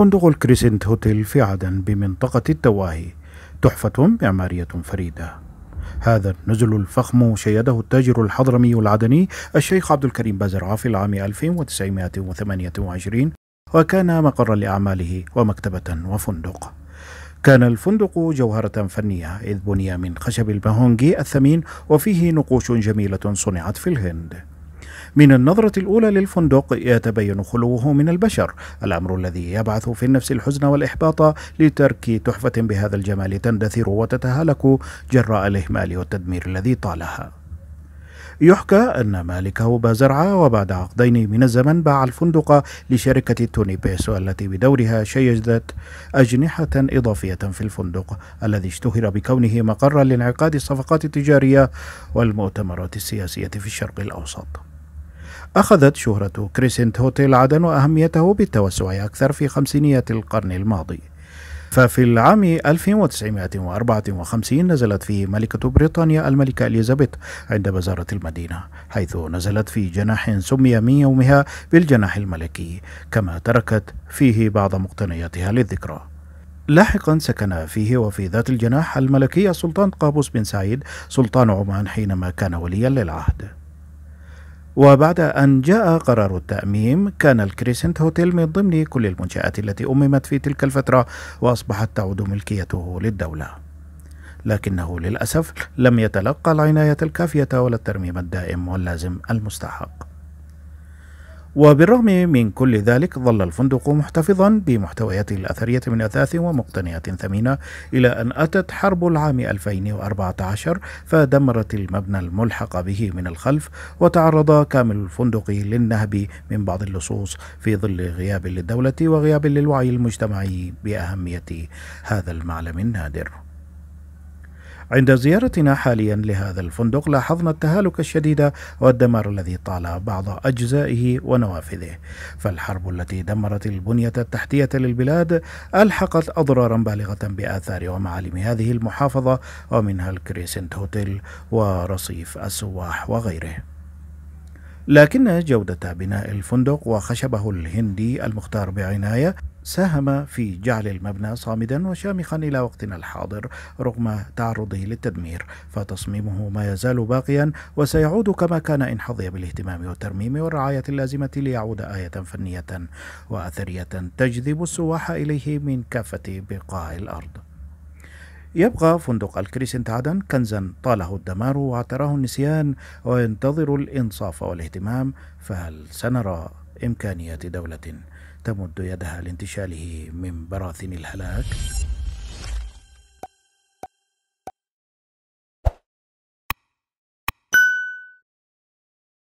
فندق الكريسنت هوتيل في عدن بمنطقة التواهي تحفة معمارية فريدة هذا النزل الفخم شيده التاجر الحضرمي العدني الشيخ عبد الكريم بازرعة في العام 1928 وكان مقرا لأعماله ومكتبة وفندق كان الفندق جوهرة فنية إذ بني من خشب المهونجي الثمين وفيه نقوش جميلة صنعت في الهند من النظرة الأولى للفندق يتبين خلوه من البشر الأمر الذي يبعث في النفس الحزن والإحباط لترك تحفة بهذا الجمال تندثر وتتهالك جراء الإهمال والتدمير الذي طالها يحكى أن مالكه بازرعة وبعد عقدين من الزمن باع الفندق لشركة توني بيسو التي بدورها شيدت أجنحة إضافية في الفندق الذي اشتهر بكونه مقرا لانعقاد الصفقات التجارية والمؤتمرات السياسية في الشرق الأوسط أخذت شهرة كريسنت هوتيل عدن وأهميته بالتوسع أكثر في خمسينيات القرن الماضي ففي العام 1954 نزلت فيه ملكة بريطانيا الملكة إليزابيث عند بزارة المدينة حيث نزلت في جناح سمي من يومها بالجناح الملكي كما تركت فيه بعض مقتنياتها للذكرى لاحقا سكن فيه وفي ذات الجناح الملكي السلطان قابوس بن سعيد سلطان عمان حينما كان وليا للعهد وبعد أن جاء قرار التأميم كان الكريسنت هوتيل من ضمن كل المنشآت التي أممت في تلك الفترة وأصبحت تعود ملكيته للدولة لكنه للأسف لم يتلقى العناية الكافية ولا الترميم الدائم واللازم المستحق وبالرغم من كل ذلك ظل الفندق محتفظا بمحتوياته الأثرية من أثاث ومقتنيات ثمينة إلى أن أتت حرب العام 2014 فدمرت المبنى الملحق به من الخلف وتعرض كامل الفندق للنهب من بعض اللصوص في ظل غياب للدولة وغياب للوعي المجتمعي بأهمية هذا المعلم النادر عند زيارتنا حاليا لهذا الفندق لاحظنا التهالك الشديد والدمار الذي طال بعض أجزائه ونوافذه فالحرب التي دمرت البنية التحتية للبلاد ألحقت أضرارا بالغة بآثار ومعالم هذه المحافظة ومنها الكريسنت هوتيل ورصيف السواح وغيره لكن جودة بناء الفندق وخشبه الهندي المختار بعناية ساهم في جعل المبنى صامدا وشامخا إلى وقتنا الحاضر رغم تعرضه للتدمير فتصميمه ما يزال باقيا وسيعود كما كان إن حظي بالاهتمام والترميم والرعاية اللازمة ليعود آية فنية وأثرية تجذب السواح إليه من كافة بقاع الأرض يبقى فندق الكريسنت عدن كنزا طاله الدمار واعتراه النسيان وينتظر الإنصاف والاهتمام فهل سنرى إمكانيات دولة تمد يدها لانتشاله من براثن الهلاك